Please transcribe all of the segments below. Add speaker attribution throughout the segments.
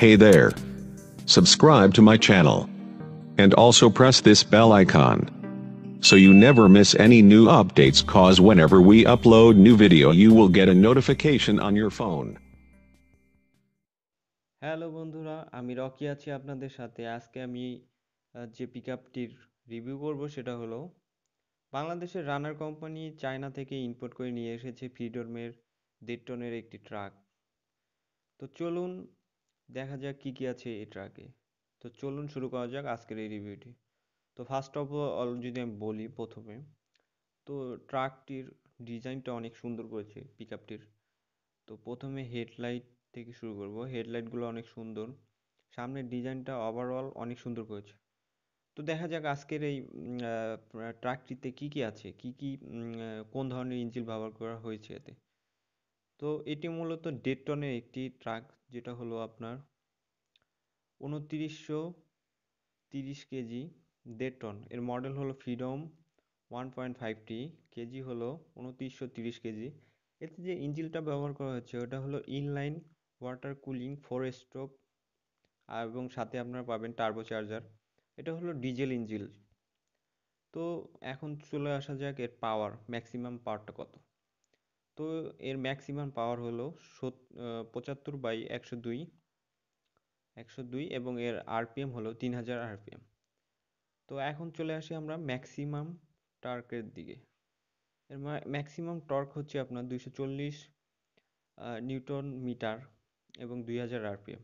Speaker 1: Hey there. Subscribe to my channel. And also press this bell icon. So you never miss any new updates cause whenever we upload new video you will get a notification on your phone. Hello বন্ধুরা আমি Rocky আছি আপনাদের সাথে আজকে আমি যে পিকআপটির review করব সেটা হলো বাংলাদেশের রানার কোম্পানি চায়না থেকে ইম্পোর্ট করে নিয়ে এসেছে ফ্রিডমের দেড় টনের একটি ট্রাক তো চলুন দেখা যাক কি কি আছে এই ট্রাকে তো চলুন শুরু করা যাক আজকের এই রিভিউটি তো ফার্স্ট অফ অল যদি আমি বলি প্রথমে তো ট্রাকটির ডিজাইনটা অনেক সুন্দর করেছে পিক আপটির তো প্রথমে হেডলাইট থেকে শুরু করব হেডলাইটগুলো অনেক সুন্দর সামনের ডিজাইনটা ওভারঅল অনেক সুন্দর করেছে তো দেখা যাক আজকের এই ট্রাকটিতে কি কি আছে কি কি কোন ধরনের ইঞ্জিন ব্যবহার করা হয়েছে এতে তো এটি মূলত দেড় একটি ট্রাক যেটা হলো আপনার উনতিরিশশো তিরিশ কেজি দেড় টন এর মডেল হলো ফ্রিডম ওয়ান পয়েন্ট ফাইভ টি কেজি হলো উনতিরিশশো তিরিশ কেজি এতে যে ইঞ্জিনটা ব্যবহার করা হচ্ছে ওটা হলো inline water cooling four stroke এবং সাথে আপনারা পাবেন টার্বো চার্জার এটা হলো ডিজেল ইঞ্জিন তো এখন চলে আসা যাক এর পাওয়ার ম্যাক্সিমাম পাওয়ারটা কত তো এর ম্যাক্সিমাম পাওয়ার হলো পঁচাত্তর বাই একশো দুই একশো দুই এবং এর আরপিএম হলো তিন হাজার আরপিএম তো এখন চলে আসি আমরা ম্যাক্সিমাম টার্কের দিকে এর ম্যাক্সিমাম টর্ক হচ্ছে আপনার দুইশো চল্লিশ নিউটন মিটার এবং দুই হাজার আরপিএম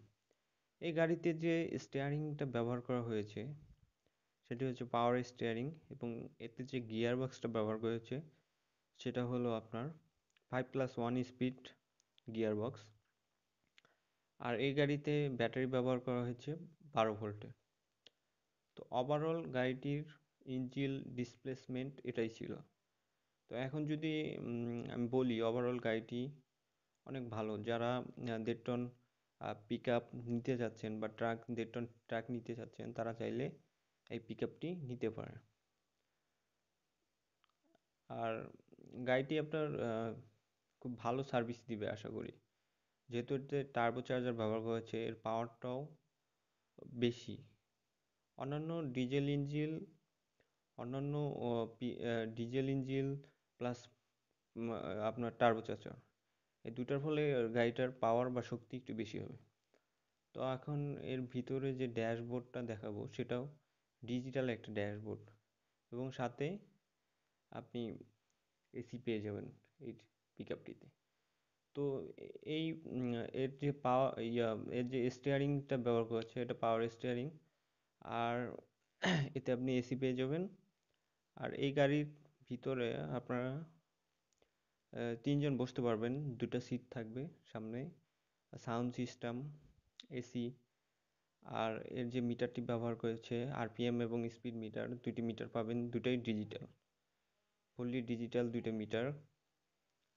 Speaker 1: এই গাড়িতে যে স্টিয়ারিংটা ব্যবহার করা হয়েছে সেটি হচ্ছে পাওয়ার স্টিয়ারিং এবং এতে যে গিয়ার বক্সটা ব্যবহার করেছে সেটা হলো আপনার five plus one speed gear box আর এই গাড়িতে ব্যাটারি ব্যবহার করা হয়েছে বারো ভোল্টে তো ওভারঅল গাড়িটির ইঞ্জিল ডিসপ্লেসমেন্ট এটাই ছিল তো এখন যদি আমি বলি ওভারঅল গাড়িটি অনেক ভালো যারা দেড় টন পিক আপ নিতে চাচ্ছেন বা ট্রাক দেড় টন ট্রাক নিতে চাচ্ছেন তারা চাইলে এই পিক আপটি নিতে পারে আর গাড়িটি আপনার খুব ভালো সার্ভিস দিবে আশা করি যেহেতু এতে টার্বো চার্জার ব্যবহার করা হয়েছে এর পাওয়ারটাও বেশি অন্যান্য ডিজেল ইঞ্জিন অন্যান্য ডিজেল ইঞ্জিন প্লাস আপনার টার্বো চার্জার এই দুটার ফলে গাড়িটার পাওয়ার বা শক্তি একটু বেশি হবে তো এখন এর ভিতরে যে ড্যাশবোর্ডটা দেখাবো সেটাও ডিজিটাল একটা ড্যাশবোর্ড এবং সাথে আপনি এসি পেয়ে যাবেন এই পিকআপটিতে তো এই এর যে পাওয়ার ইয়া এর যে স্টিয়ারিংটা ব্যবহার করা হচ্ছে এটা পাওয়ার স্টিয়ারিং আর এতে আপনি এসি পেয়ে যাবেন আর এই গাড়ির ভিতরে আপনারা তিনজন বসতে পারবেন দুটো সিট থাকবে সামনে সাউন্ড সিস্টেম এসি আর এর যে মিটারটি ব্যবহার করেছে আরপিএম এবং স্পিড মিটার দুটি মিটার পাবেন দুটোই ডিজিটাল ফুললি ডিজিটাল দুটো মিটার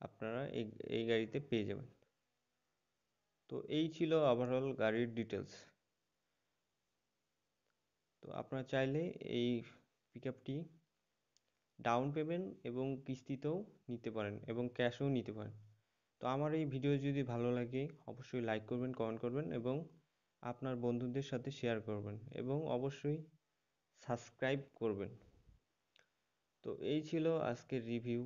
Speaker 1: আপনারা এই এই গাড়িতে পেয়ে যাবেন তো এই ছিল ওভারঅল গাড়ির ডিটেলস তো আপনারা চাইলে এই আপটি ডাউন পেমেন্ট এবং কিস্তিতেও নিতে পারেন এবং ক্যাশেও নিতে পারেন তো আমার এই ভিডিও যদি ভালো লাগে অবশ্যই লাইক করবেন কমেন্ট করবেন এবং আপনার বন্ধুদের সাথে শেয়ার করবেন এবং অবশ্যই সাবস্ক্রাইব করবেন তো এই ছিল আজকের রিভিউ